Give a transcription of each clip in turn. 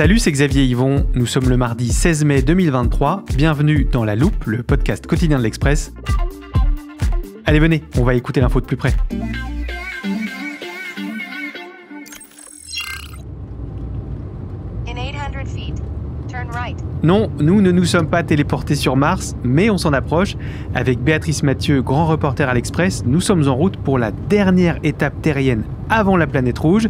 Salut, c'est Xavier Yvon. Nous sommes le mardi 16 mai 2023. Bienvenue dans La Loupe, le podcast quotidien de l'Express. Allez, venez, on va écouter l'info de plus près. Non, nous ne nous sommes pas téléportés sur Mars, mais on s'en approche. Avec Béatrice Mathieu, grand reporter à l'Express, nous sommes en route pour la dernière étape terrienne avant la planète rouge.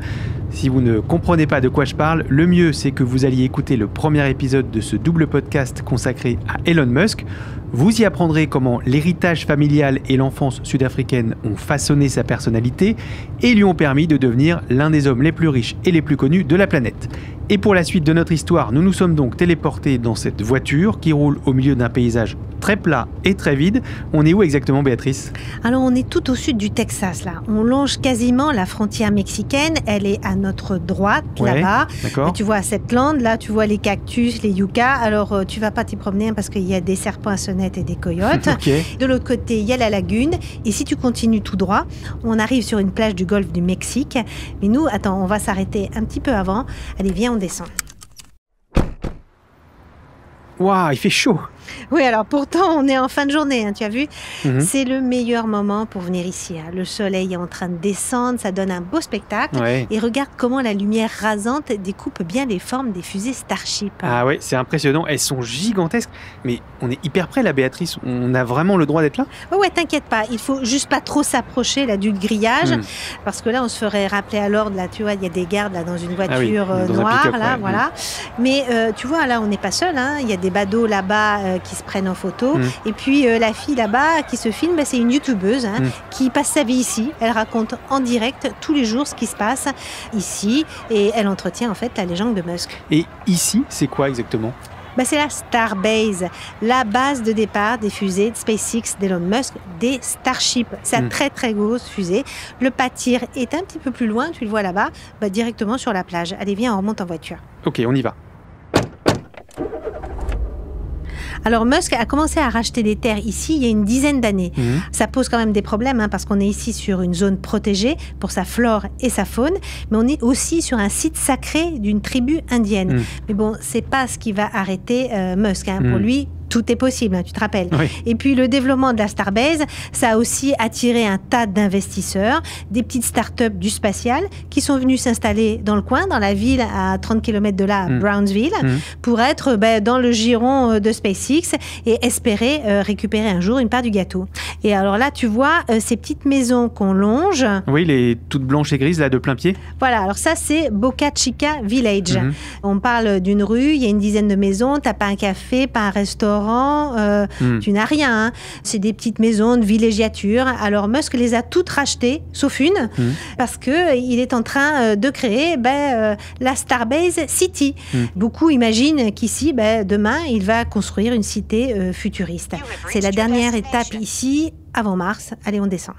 Si vous ne comprenez pas de quoi je parle, le mieux c'est que vous alliez écouter le premier épisode de ce double podcast consacré à Elon Musk. Vous y apprendrez comment l'héritage familial et l'enfance sud-africaine ont façonné sa personnalité et lui ont permis de devenir l'un des hommes les plus riches et les plus connus de la planète. Et pour la suite de notre histoire, nous nous sommes donc téléportés dans cette voiture qui roule au milieu d'un paysage très plat et très vide. On est où exactement, Béatrice Alors, on est tout au sud du Texas, là. On longe quasiment la frontière mexicaine. Elle est à notre droite, là-bas. Tu vois cette lande, là, tu vois les cactus, les yuccas. Alors, euh, tu vas pas t'y promener hein, parce qu'il y a des serpents à sonnettes et des coyotes. De l'autre côté, il y a la lagune. Et si tu continues tout droit, on arrive sur une plage du golfe du Mexique. Mais nous, attends, on va s'arrêter un petit peu avant. Allez, viens, on descend. Waouh, il fait chaud oui, alors pourtant, on est en fin de journée, hein, tu as vu. Mhm. C'est le meilleur moment pour venir ici. Hein. Le soleil est en train de descendre, ça donne un beau spectacle. Et regarde comment la lumière rasante découpe bien les formes des fusées Starship. Ah oui, c'est impressionnant. Elles sont gigantesques. Mais on est hyper près, la Béatrice. On a vraiment le droit d'être là oh, Ouais, t'inquiète pas. Il faut juste pas trop s'approcher là du grillage. Hmm. Parce que là, on se ferait rappeler à l'ordre. Là, tu vois, il y a des gardes là dans une ah voiture euh, noire. là, voilà. Hmm. Mais euh, tu vois, là, on n'est pas seul. Hein. Il y a des badauds là-bas. Euh, qui se prennent en photo. Hmm. Et puis euh, la fille là-bas qui se filme, bah, c'est une youtubeuse hein, hmm. qui passe sa vie ici. Elle raconte en direct tous les jours ce qui se passe ici et elle entretient en fait la légende de Musk. Et ici, c'est quoi exactement bah, c'est la Starbase, la base de départ des fusées de SpaceX d'Elon Musk, des Starship. Sa hmm. très très grosse fusée. Le pâtir est un petit peu plus loin, tu le vois là-bas, bah, directement sur la plage. Allez, viens, on remonte en voiture. Ok, on y va. Alors Musk a commencé à racheter des terres ici il y a une dizaine d'années. Mmh. Ça pose quand même des problèmes hein, parce qu'on est ici sur une zone protégée pour sa flore et sa faune, mais on est aussi sur un site sacré d'une tribu indienne. Mmh. Mais bon, c'est pas ce qui va arrêter euh, Musk. Hein. Pour mmh. lui, tout est possible, hein, tu te rappelles. Et puis le développement de la Starbase, ça a aussi attiré un tas d'investisseurs, des petites start-up du spatial qui sont venues s'installer dans le coin, dans la ville à 30 km de là, mm. Brownsville, mm. pour être ben, dans le giron euh, de SpaceX et espérer euh, récupérer un jour une part du gâteau. Et alors là, tu vois euh, ces petites maisons qu'on longe. Oui, les toutes blanches et grises là de plein pied. Voilà, alors ça c'est Boca Chica Village. Mm-hmm. On parle d'une rue, il y a une dizaine de maisons, t'as pas un café, pas un restaurant euh, hmm. tu n'as rien. Hein. C'est des petites maisons de villégiature. Alors Musk les a toutes rachetées, sauf une, hmm. parce parce qu'il euh, est en train euh, de créer ben, la Starbase City. Hmm. Beaucoup imaginent qu'ici, ben, demain, il va construire une cité futuriste. C'est la dernière étape ici, avant mars. Allez, on descend.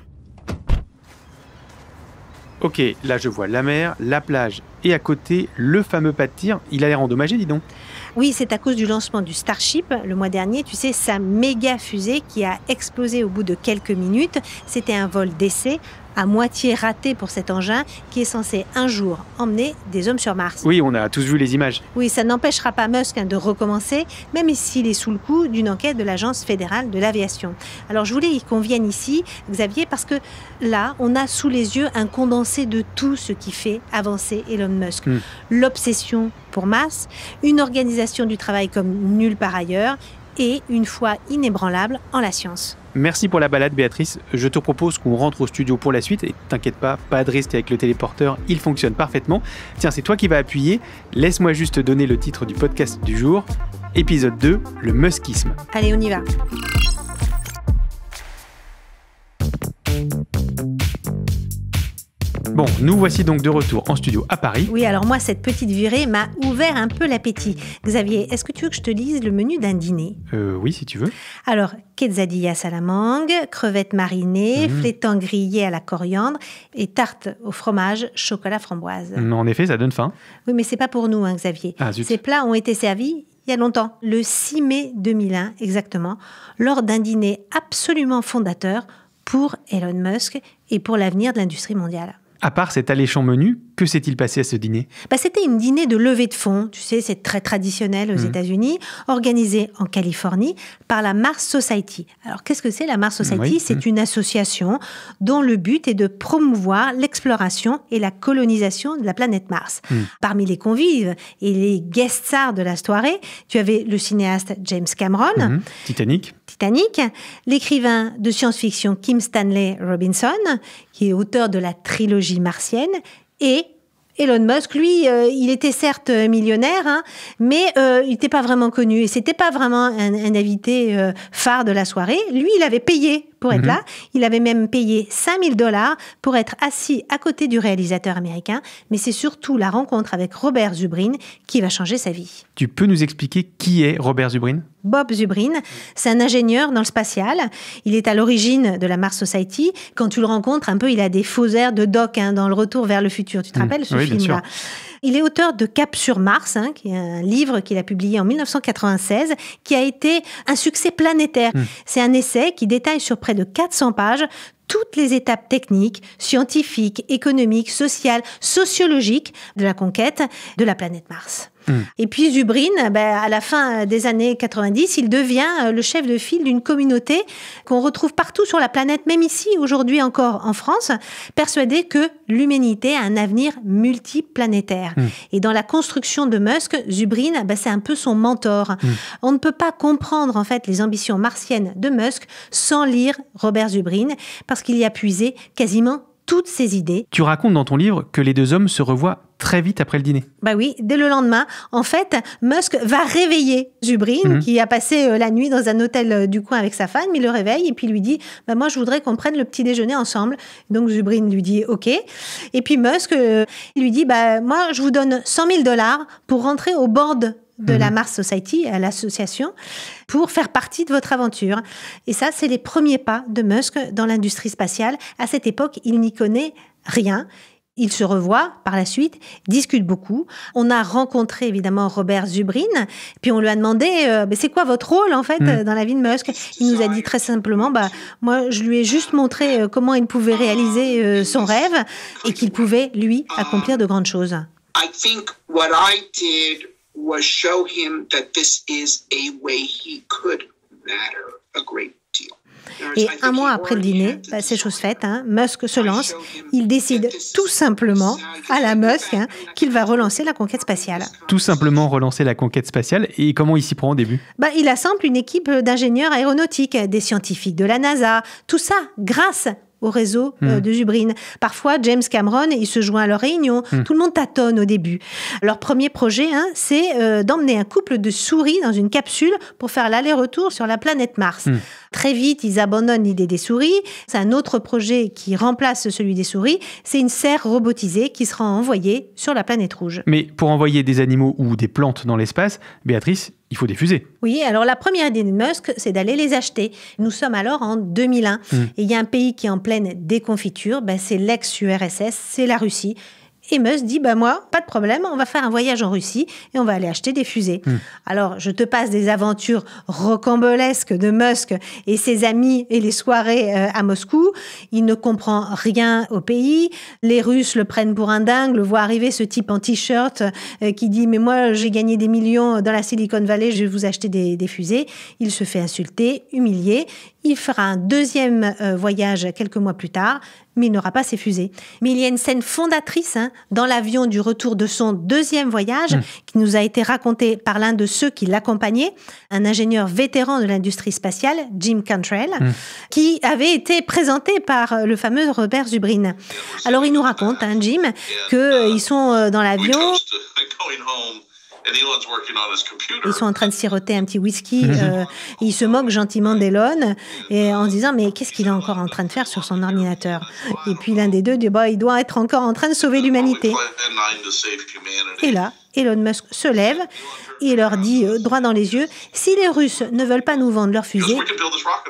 Ok, là je vois la mer, la plage et à côté le fameux pas de tir. Il a l'air endommagé, dis donc. Oui, c'est à cause du lancement du Starship le mois dernier, tu sais, sa méga fusée qui a explosé au bout de quelques minutes. C'était un vol d'essai à moitié raté pour cet engin qui est censé un jour emmener des hommes sur Mars. Oui, on a tous vu les images. Oui, ça n'empêchera pas Musk hein, de recommencer, même s'il est sous le coup d'une enquête de l'Agence fédérale de l'aviation. Alors je voulais qu'on convienne ici, Xavier, parce que là, on a sous les yeux un condensé de tout ce qui fait avancer Elon Musk. Hmm. L'obsession pour Mars, une organisation du travail comme nulle part ailleurs, et une foi inébranlable en la science. Merci pour la balade, Béatrice. Je te propose qu'on rentre au studio pour la suite. Et t'inquiète pas, pas de risque avec le téléporteur, il fonctionne parfaitement. Tiens, c'est toi qui vas appuyer. Laisse-moi juste donner le titre du podcast du jour. Épisode 2, le musquisme. Allez, on y va. Bon, nous voici donc de retour en studio à Paris. Oui, alors moi, cette petite virée m'a ouvert un peu l'appétit. Xavier, est-ce que tu veux que je te lise le menu d'un dîner euh, Oui, si tu veux. Alors, quetzadillas à la mangue, crevettes marinées, mhm. grillés à la coriandre et tarte au fromage, chocolat framboise. Mm, en effet, ça donne faim. Oui, mais c'est pas pour nous, hein, Xavier. Ah, Ces plats ont été servis il y a longtemps, le 6 mai 2001 exactement, lors d'un dîner absolument fondateur pour Elon Musk et pour l'avenir de l'industrie mondiale. À part cet alléchant menu, que s'est-il passé à ce dîner bah, C'était une dîner de levée de fonds, tu sais, c'est très traditionnel aux mhm. États-Unis, organisée en Californie par la Mars Society. Alors qu'est-ce que c'est la Mars Society C'est mhm. une association dont le but est de promouvoir l'exploration et la colonisation de la planète Mars. Mhm. Parmi les convives et les guest stars de la soirée, tu avais le cinéaste James Cameron, Titanic. Titanic, l'écrivain de science-fiction Kim Stanley Robinson, qui est auteur de la trilogie martienne, et Elon Musk, lui, euh, il était certes millionnaire, hein, mais euh, il n'était pas vraiment connu et c'était pas vraiment un, invité euh, phare de la soirée. Lui, il avait payé pour être mhm. là. Il avait même payé 5000 dollars pour être assis à côté du réalisateur américain. Mais c'est surtout la rencontre avec Robert Zubrin qui va changer sa vie. Tu peux nous expliquer qui est Robert Zubrin Bob Zubrin, c'est un ingénieur dans le spatial. Il est à l'origine de la Mars Society. Quand tu le rencontres, un peu, il a des faux airs de doc hein, dans le retour vers le futur. Tu te mm. rappelles ce film-là il est auteur de Cap sur Mars, hein, qui est un livre qu'il a publié en 1996, qui a été un succès planétaire. Hmm. C'est un essai qui détaille sur près de 400 pages toutes les étapes techniques, scientifiques, économiques, sociales, sociologiques de la conquête de la planète Mars. Mm. Et puis Zubrin, eh ben, à la fin euh, des années 90, il devient euh, le chef de file d'une communauté qu'on retrouve partout sur la planète, même ici aujourd'hui encore en France, persuadé que l'humanité a un avenir multiplanétaire. Mm. Et dans la construction de Musk, Zubrin, eh ben, c'est un peu son mentor. Mm. On ne peut pas comprendre en fait les ambitions martiennes de Musk sans lire Robert Zubrin, parce qu'il y a puisé quasiment toutes ses idées. Tu racontes dans ton livre que les deux hommes se revoient très vite après le dîner. Bah oui, dès le lendemain. En fait, Musk va réveiller Zubrin, mhm. qui a passé euh, la nuit dans un hôtel euh, du coin avec sa femme. Il le réveille et puis lui dit bah, Moi, je voudrais qu'on prenne le petit déjeuner ensemble. Donc Zubrin lui dit OK. Et puis Musk euh, lui dit bah, Moi, je vous donne 100 000 dollars pour rentrer au board de la mhm. Mars Society, à l'association, pour faire partie de votre aventure. Et ça, c'est les premiers pas de Musk dans l'industrie spatiale. À cette époque, il n'y connaît rien. il se revoit par la suite, discute beaucoup. On a rencontré évidemment Robert Zubrin, puis on lui a demandé euh, c'est quoi votre rôle en fait mhm. euh, dans la vie de Musk Il nous a dit très simplement bah moi je lui ai juste montré euh, comment il pouvait réaliser son rêve et qu'il pouvait lui accomplir de grandes choses. I think what I did et un mois après le dîner, bah, c'est chose faite, hein. Musk se lance. Il décide tout simplement, à la Musk, hein, qu'il va relancer la conquête spatiale. Tout simplement relancer la conquête spatiale. Et comment il s'y prend au début bah, Il assemble une équipe d'ingénieurs aéronautiques, des scientifiques de la NASA. Tout ça grâce au réseau euh, hmm. de Jubrine. Parfois, James Cameron, il se joint à leur réunion. Hmm. Tout le monde tâtonne au début. Leur premier projet, hein, c'est euh, d'emmener un couple de souris dans une capsule pour faire l'aller-retour sur la planète Mars. Hmm. Très vite, ils abandonnent l'idée des souris. C'est un autre projet qui remplace celui des souris. C'est une serre robotisée qui sera envoyée sur la planète rouge. Mais pour envoyer des animaux ou des plantes dans l'espace, Béatrice, il faut des fusées. Oui, alors la première idée de Musk, c'est d'aller les acheter. Nous sommes alors en 2001. Hmm. Et il y a un pays qui est en pleine déconfiture, ben c'est l'ex-URSS, c'est la Russie. Et Musk dit, bah moi, pas de problème, on va faire un voyage en Russie et on va aller acheter des fusées. Hmm. Alors, je te passe des aventures rocambolesques de Musk et ses amis et les soirées euh, à Moscou. Il ne comprend rien au pays. Les Russes le prennent pour un dingue, le voient arriver ce type en t-shirt euh, qui dit, mais moi, j'ai gagné des millions dans la Silicon Valley, je vais vous acheter des, fusées. Il se fait insulter, humilier. Il fera un deuxième euh, voyage quelques mois plus tard mais il n'aura pas ses fusées. Mais il y a une scène fondatrice hein, dans l'avion du retour de son deuxième voyage hmm. qui nous a été racontée par l'un de ceux qui l'accompagnaient, un ingénieur vétéran de l'industrie spatiale, Jim Cantrell, hmm. qui avait été présenté par euh, le fameux Robert Zubrin. Alors il nous raconte, hein, Jim, qu'ils euh, sont euh, dans l'avion. Ils sont en train de siroter un petit whisky. Euh, ils se moquent gentiment d'Elon et en disant mais qu'est-ce qu'il est encore en train de faire sur son ordinateur Et puis l'un des deux dit bah il doit être encore en train de sauver l'humanité. Et là, Elon Musk se lève et leur dit euh, droit dans les yeux si les Russes ne veulent pas nous vendre leurs fusées,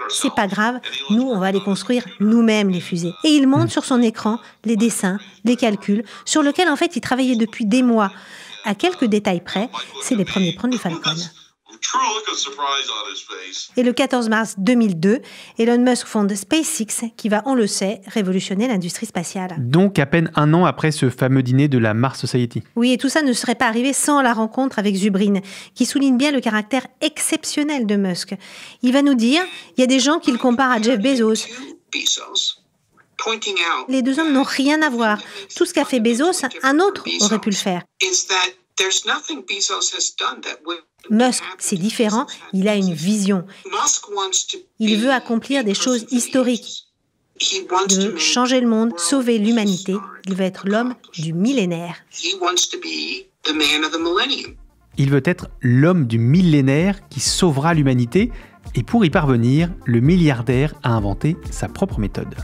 c'est pas grave, nous on va les construire nous-mêmes les fusées. Et il monte sur son écran les dessins, les calculs sur lesquels en fait il travaillait depuis des mois. À quelques détails près, c'est les premiers points du Falcon. Et le 14 mars 2002, Elon Musk fonde SpaceX qui va, on le sait, révolutionner l'industrie spatiale. Donc à peine un an après ce fameux dîner de la Mars Society. Oui, et tout ça ne serait pas arrivé sans la rencontre avec Zubrin, qui souligne bien le caractère exceptionnel de Musk. Il va nous dire, il y a des gens qui le comparent à Jeff Bezos. Les deux hommes n'ont rien à voir. Tout ce qu'a fait Bezos, un autre aurait pu le faire. Musk, c'est différent, il a une vision. Il veut accomplir des choses historiques. Il veut changer le monde, sauver l'humanité. Il veut être l'homme du millénaire. Il veut être l'homme du millénaire qui sauvera l'humanité. Et pour y parvenir, le milliardaire a inventé sa propre méthode.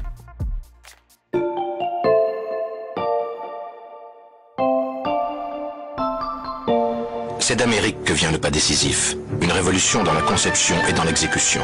C'est d'Amérique que vient le pas décisif, une révolution dans la conception et dans l'exécution.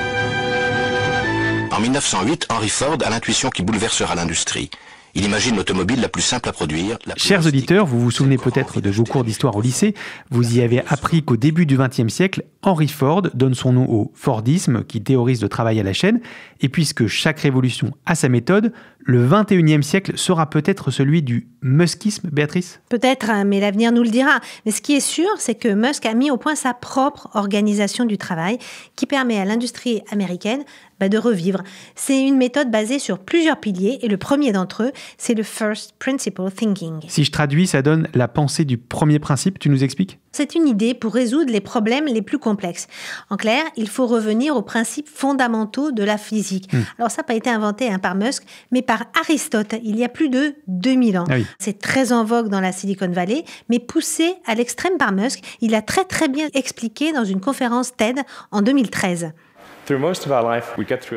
En 1908, Henry Ford a l'intuition qui bouleversera l'industrie. Il imagine l'automobile la plus simple à produire. Chers auditeurs, vous vous souvenez peut-être de vos cours d'histoire au lycée. Vous y avez appris qu'au début du XXe siècle, Henry Ford donne son nom au Fordisme, qui théorise le travail à la chaîne. Et puisque chaque révolution a sa méthode, le XXIe siècle sera peut-être celui du Muskisme, Béatrice Peut-être, hein, mais l'avenir nous le dira. Mais ce qui est sûr, c'est que Musk a mis au point sa propre organisation du travail qui permet à l'industrie américaine de revivre. C'est une méthode basée sur plusieurs piliers et le premier d'entre eux, c'est le First Principle Thinking. Si je traduis, ça donne la pensée du premier principe, tu nous expliques C'est une idée pour résoudre les problèmes les plus complexes. En clair, il faut revenir aux principes fondamentaux de la physique. Hmm. Alors ça n'a pas été inventé hein, par Musk, mais par Aristote, il y a plus de 2000 ans. Ah c'est très en vogue dans la Silicon Valley, mais poussé à l'extrême par Musk, il a très très bien expliqué dans une conférence TED en 2013.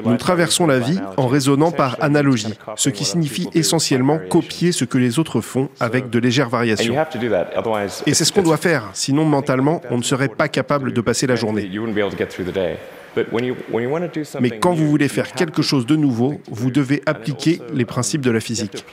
Nous traversons la vie en raisonnant par analogie, ce qui signifie essentiellement copier ce que les autres font avec de légères variations. Et c'est ce qu'on doit faire, sinon mentalement, on ne serait pas capable de passer la journée. Mais quand vous voulez faire quelque chose de nouveau, vous devez appliquer les principes de la physique.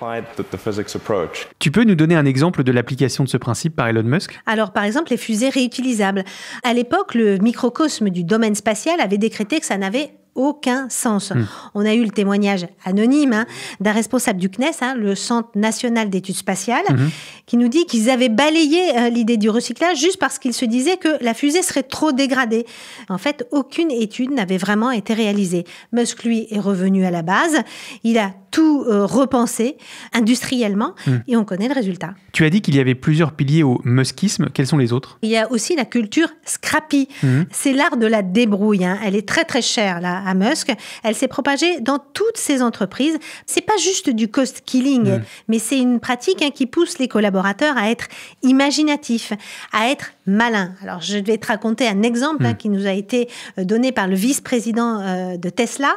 Tu peux nous donner un exemple de l'application de ce principe par Elon Musk Alors par exemple les fusées réutilisables. À l'époque, le microcosme du domaine spatial avait décrété que ça n'avait aucun sens. Hmm. On a eu le témoignage anonyme hein, d'un responsable du CNES, hein, le Centre national d'études spatiales, hmm. qui nous dit qu'ils avaient balayé euh, l'idée du recyclage juste parce qu'ils se disaient que la fusée serait trop dégradée. En fait, aucune étude n'avait vraiment été réalisée. Musk, lui, est revenu à la base. Il a tout euh, repenser industriellement hmm. et on connaît le résultat. Tu as dit qu'il y avait plusieurs piliers au muskisme. Quels sont les autres Il y a aussi la culture scrappy. Hmm. C'est l'art de la débrouille. Hein. Elle est très très chère là à Musk. Elle s'est propagée dans toutes ses entreprises. C'est pas juste du cost killing, hmm. mais c'est une pratique hein, qui pousse les collaborateurs à être imaginatifs, à être malin. Alors, je vais te raconter un exemple hein, hmm. qui nous a été euh, donné par le vice-président euh, de Tesla.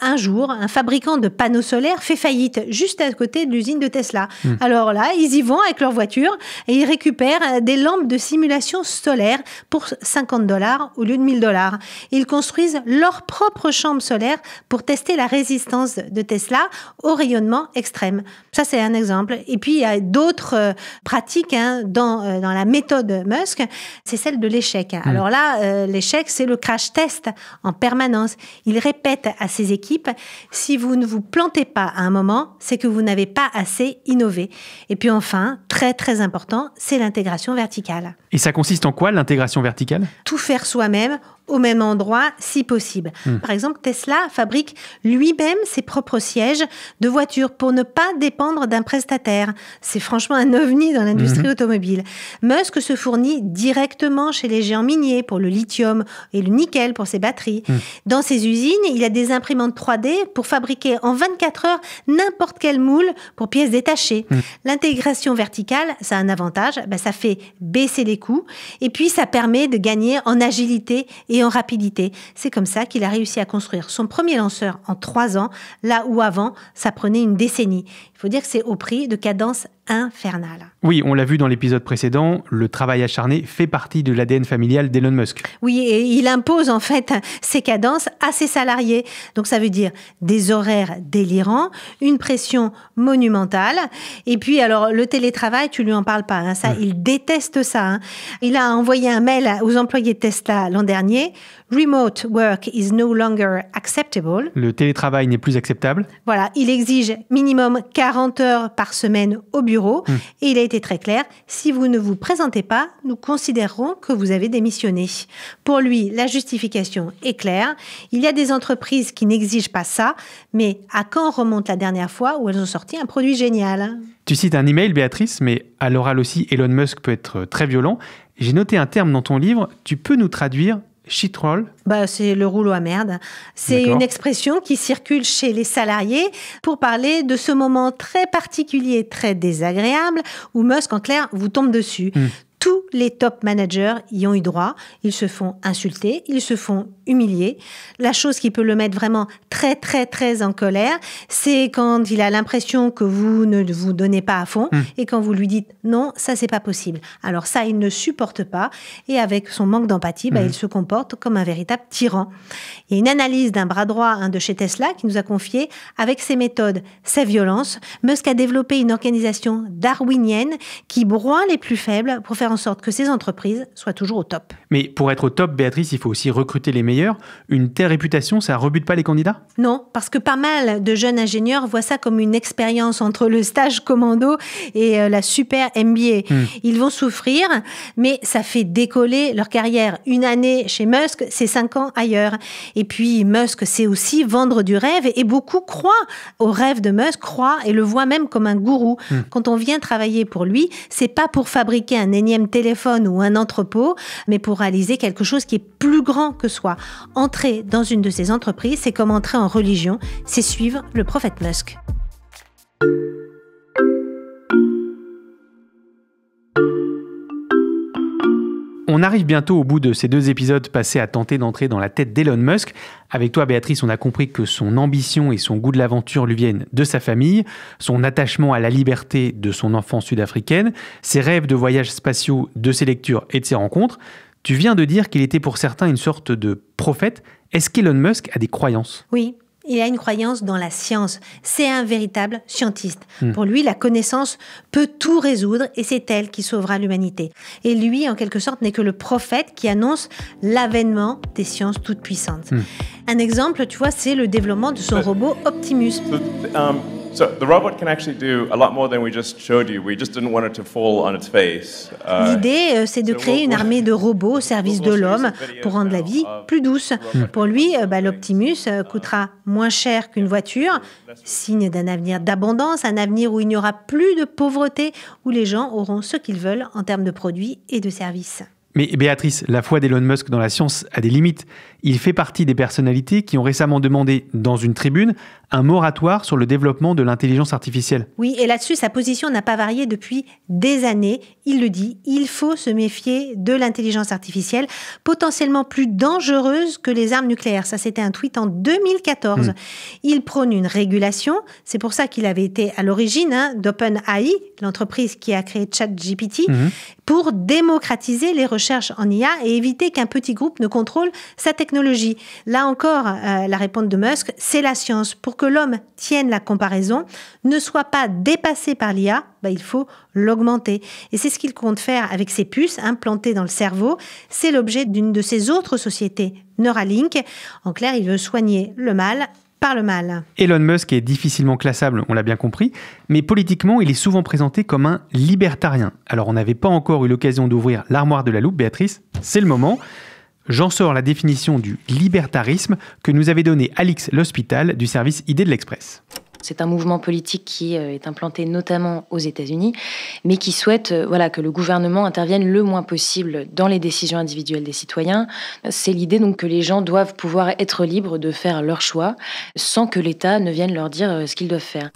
Un jour, un fabricant de panneaux solaires fait faillite juste à côté de l'usine de Tesla. Hmm. Alors là, ils y vont avec leur voiture et ils récupèrent euh, des lampes de simulation solaire pour 50 dollars au lieu de 1000 dollars. Ils construisent leur propre chambre solaire pour tester la résistance de Tesla au rayonnement extrême. Ça, c'est un exemple. Et puis, il y a d'autres pratiques hein, dans la méthode Musk c'est celle de l'échec. Hmm. Alors là, euh, l'échec, c'est le crash test en permanence. Il répète à ses équipes, si vous ne vous plantez pas à un moment, c'est que vous n'avez pas assez innové. Et puis enfin, très très important, c'est l'intégration verticale. Et ça consiste en quoi l'intégration verticale Tout faire soi-même au même endroit si possible. Hmm. Par exemple, Tesla fabrique lui-même ses propres sièges de voitures pour ne pas dépendre d'un prestataire. C'est franchement un ovni dans l'industrie hmm. automobile. Musk se fournit directement chez les géants miniers pour le lithium et le nickel pour ses batteries. Hmm. Dans ses usines, il a des imprimantes 3D pour fabriquer en 24 heures n'importe quel moule pour pièces détachées. L'intégration verticale, ça a un avantage, ben, ça fait baisser les coûts et puis ça permet de gagner en agilité et et en rapidité. C'est comme ça qu'il a réussi à construire son premier lanceur en trois ans, là où avant, ça prenait une décennie. Il faut dire que c'est au prix de cadences infernales. Oui, on l'a vu dans l'épisode précédent, le travail acharné fait partie de l'ADN familial d'Elon Musk. Oui, et il impose en fait ses cadences à ses salariés. Donc ça veut dire des horaires délirants, une pression monumentale. Et puis alors le télétravail, tu lui en parles pas. Hein, ça, il déteste ça. Hein. Il a envoyé un mail aux employés de Tesla l'an dernier Remote work is no longer acceptable. Le télétravail n'est plus acceptable. Voilà, il exige minimum 40 heures par semaine au bureau. Hmm. Et il a été très clair, si vous ne vous présentez pas, nous considérerons que vous avez démissionné. Pour lui, la justification est claire. Il y a des entreprises qui n'exigent pas ça, mais à quand remonte la dernière fois où elles ont sorti un produit génial Tu cites un email, Béatrice, mais à l'oral aussi, Elon Musk peut être très violent. J'ai noté un terme dans ton livre, tu peux nous traduire Chitrol bah, C'est le rouleau à merde. C'est une expression qui circule chez les salariés pour parler de ce moment très particulier, très désagréable, où Musk, en clair, vous tombe dessus. Hmm tous les top managers y ont eu droit. Ils se font insulter, ils se font humilier. La chose qui peut le mettre vraiment très, très, très en colère, c'est quand il a l'impression que vous ne vous donnez pas à fond hmm. et quand vous lui dites non, ça, c'est pas possible. Alors, ça, il ne supporte pas. Et avec son manque d'empathie, bah, hmm. il se comporte comme un véritable tyran. Il y a une analyse d'un bras droit de chez Tesla qui nous a confié, avec ses méthodes, sa violence, Musk a développé une organisation darwinienne qui broie les plus faibles pour faire en sorte que ces entreprises soient toujours au top. Mais pour être au top, Béatrice, il faut aussi recruter les meilleurs. Une telle réputation, ça rebute pas les candidats Non, parce que pas mal de jeunes ingénieurs voient ça comme une expérience entre le stage commando et euh, la super MBA. Hmm. Ils vont souffrir, mais ça fait décoller leur carrière. Une année chez Musk, c'est cinq ans ailleurs. Et puis Musk, c'est aussi vendre du rêve et beaucoup croient au rêve de Musk, croient et le voient même comme un gourou. Hmm. Quand on vient travailler pour lui, c'est pas pour fabriquer un énième téléphone ou un entrepôt, mais pour réaliser quelque chose qui est plus grand que soi. Entrer dans une de ces entreprises, c'est comme entrer en religion, c'est suivre le prophète Musk. On arrive bientôt au bout de ces deux épisodes passés à tenter d'entrer dans la tête d'Elon Musk. Avec toi, Béatrice, on a compris que son ambition et son goût de l'aventure lui viennent de sa famille, son attachement à la liberté de son enfance sud-africaine, ses rêves de voyages spatiaux, de ses lectures et de ses rencontres. Tu viens de dire qu'il était pour certains une sorte de prophète. Est-ce qu'Elon Musk a des croyances Oui, il a une croyance dans la science. C'est un véritable scientiste. Hmm. Pour lui, la connaissance peut tout résoudre et c'est elle qui sauvera l'humanité. Et lui, en quelque sorte, n'est que le prophète qui annonce l'avènement des sciences toutes puissantes. Hmm. Un exemple, tu vois, c'est le développement de son euh, robot Optimus. L'idée, c'est de créer une armée de robots au service de l'homme pour rendre la vie plus douce. Hmm. Pour lui, euh, bah, l'Optimus euh, uh, coûtera moins cher qu'une voiture, signe d'un avenir d'abondance, un avenir où il n'y aura plus de pauvreté, où les gens auront ce qu'ils veulent en termes de produits et de services. Mais Béatrice, la foi d'Elon Musk dans la science a des limites. Il fait partie des personnalités qui ont récemment demandé, dans une tribune, un moratoire sur le développement de l'intelligence artificielle. Oui, et là-dessus, sa position n'a pas varié depuis des années. Il le dit, il faut se méfier de l'intelligence artificielle, potentiellement plus dangereuse que les armes nucléaires. Ça, c'était un tweet en 2014. Hmm. Il prône une régulation. C'est pour ça qu'il avait été à l'origine hein, d'OpenAI, l'entreprise qui a créé ChatGPT, hmm. pour démocratiser les recherches en IA et éviter qu'un petit groupe ne contrôle sa technologie technologie. Là encore, euh, la réponse de Musk, c'est la science. Pour que l'homme tienne la comparaison, ne soit pas dépassé par l'IA, bah, il faut l'augmenter. Et c'est ce qu'il compte faire avec ses puces implantées hein, dans le cerveau. C'est l'objet d'une de ses autres sociétés, Neuralink. En clair, il veut soigner le mal par le mal. Elon Musk est difficilement classable, on l'a bien compris, mais politiquement, il est souvent présenté comme un libertarien. Alors on n'avait pas encore eu l'occasion d'ouvrir l'armoire de la loupe, Béatrice, c'est le moment. J'en sors la définition du libertarisme que nous avait donné Alix L'Hospital du service Idée de l'Express. C'est un mouvement politique qui euh, est implanté notamment aux États-Unis, mais qui souhaite euh, voilà, que le gouvernement intervienne le moins possible dans les décisions individuelles des citoyens. C'est l'idée donc que les gens doivent pouvoir être libres de faire leur choix sans que l'État ne vienne leur dire euh, ce qu'ils doivent faire.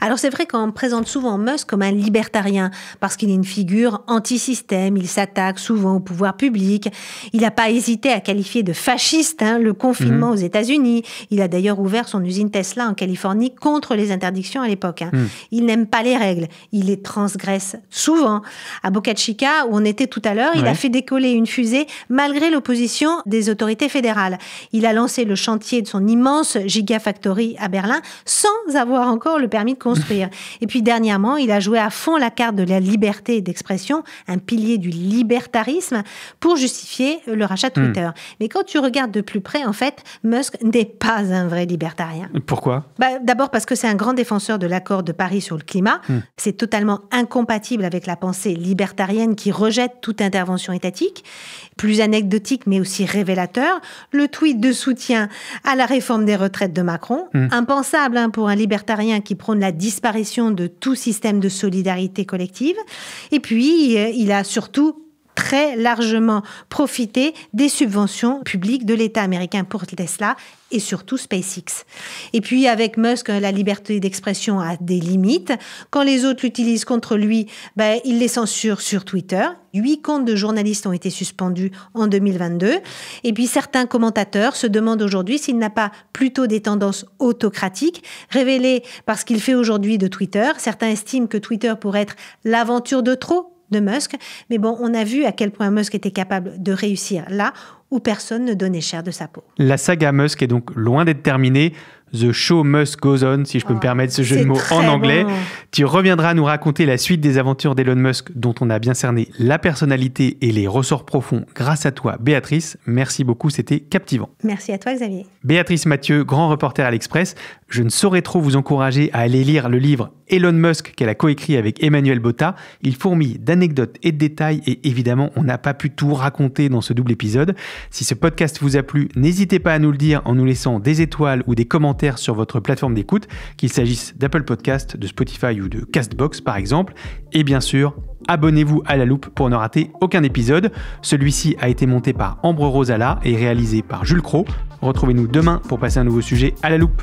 Alors c'est vrai qu'on présente souvent Musk comme un libertarien, parce qu'il est une figure anti-système, il s'attaque souvent au pouvoir public, il n'a pas hésité à qualifier de fasciste hein, le confinement mmh. aux États-Unis, il a d'ailleurs ouvert son usine Tesla en Californie contre les interdictions à l'époque. Hein. Mmh. Il n'aime pas les règles, il les transgresse souvent. À Boca Chica, où on était tout à l'heure, il a fait décoller une fusée malgré l'opposition des autorités fédérales. Il a lancé le chantier de son immense Gigafactory à Berlin sans avoir encore le permis de construire. Et puis dernièrement, il a joué à fond la carte de la liberté d'expression, un pilier du libertarisme, pour justifier le rachat de hmm. Twitter. Mais quand tu regardes de plus près, en fait, Musk n'est pas un vrai libertarien. Pourquoi bah, D'abord parce que c'est un grand défenseur de l'accord de Paris sur le climat. Hmm. C'est totalement incompatible avec la pensée libertarienne qui rejette toute intervention étatique. Plus anecdotique, mais aussi révélateur, le tweet de soutien à la réforme des retraites de Macron, hmm. impensable hein, pour un libertarien qui prône la disparition de tout système de solidarité collective. Et puis, euh, il a surtout très largement profiter des subventions publiques de l'État américain pour Tesla et surtout SpaceX. Et puis avec Musk, la liberté d'expression a des limites. Quand les autres l'utilisent contre lui, ben, il les censure sur Twitter. Huit comptes de journalistes ont été suspendus en 2022. Et puis certains commentateurs se demandent aujourd'hui s'il n'a pas plutôt des tendances autocratiques révélées par ce qu'il fait aujourd'hui de Twitter. Certains estiment que Twitter pourrait être l'aventure de trop de Musk. Mais bon, on a vu à quel point Musk était capable de réussir là où personne ne donnait cher de sa peau. La saga Musk est donc loin d'être terminée. The Show Must Go On, si je peux me ah, permettre ce jeu de mots en anglais. Tu reviendras nous raconter la suite des aventures d'Elon Musk, dont on a bien cerné la personnalité et les ressorts profonds grâce à toi, Béatrice. Merci beaucoup, c'était captivant. Merci à toi, Xavier. Béatrice Mathieu, grand reporter à l'Express, je ne saurais trop vous encourager à aller lire le livre Elon Musk qu'elle a coécrit avec Emmanuel Botta. Il fourmille d'anecdotes et de détails et évidemment, on n'a pas pu tout raconter dans ce double épisode. Si ce podcast vous a plu, n'hésitez pas à nous le dire en nous laissant des étoiles ou des commentaires sur votre plateforme d'écoute, qu'il s'agisse d'Apple Podcast, de Spotify ou de Castbox par exemple. Et bien sûr, abonnez-vous à la loupe pour ne rater aucun épisode. Celui-ci a été monté par Ambre Rosala et réalisé par Jules Cro. Retrouvez-nous demain pour passer un nouveau sujet à la loupe.